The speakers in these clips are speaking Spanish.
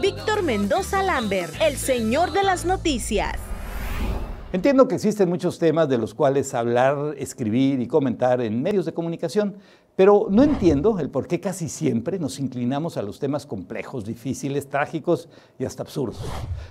Víctor Mendoza Lambert, el señor de las noticias. Entiendo que existen muchos temas de los cuales hablar, escribir y comentar en medios de comunicación, pero no entiendo el por qué casi siempre nos inclinamos a los temas complejos, difíciles, trágicos y hasta absurdos.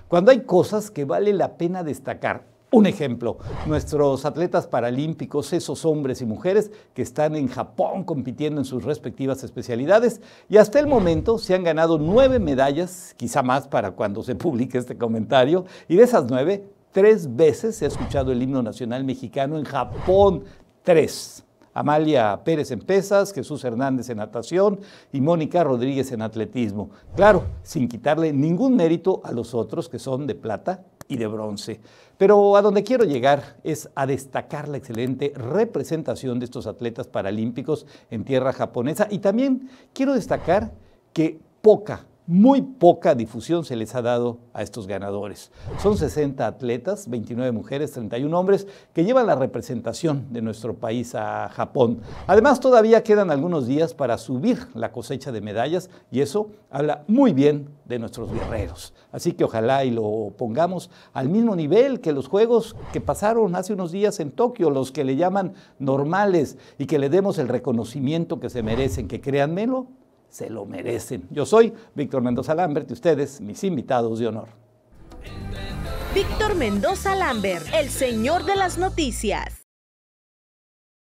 Cuando hay cosas que vale la pena destacar un ejemplo. Nuestros atletas paralímpicos, esos hombres y mujeres que están en Japón compitiendo en sus respectivas especialidades y hasta el momento se han ganado nueve medallas, quizá más para cuando se publique este comentario, y de esas nueve, tres veces se ha escuchado el himno nacional mexicano en Japón, tres. Amalia Pérez en pesas, Jesús Hernández en natación y Mónica Rodríguez en atletismo. Claro, sin quitarle ningún mérito a los otros que son de plata y de bronce. Pero a donde quiero llegar es a destacar la excelente representación de estos atletas paralímpicos en tierra japonesa y también quiero destacar que poca muy poca difusión se les ha dado a estos ganadores. Son 60 atletas, 29 mujeres, 31 hombres, que llevan la representación de nuestro país a Japón. Además, todavía quedan algunos días para subir la cosecha de medallas y eso habla muy bien de nuestros guerreros. Así que ojalá y lo pongamos al mismo nivel que los Juegos que pasaron hace unos días en Tokio, los que le llaman normales, y que le demos el reconocimiento que se merecen, que créanmelo, se lo merecen. Yo soy Víctor Mendoza Lambert y ustedes, mis invitados de honor. Víctor Mendoza Lambert, el señor de las noticias.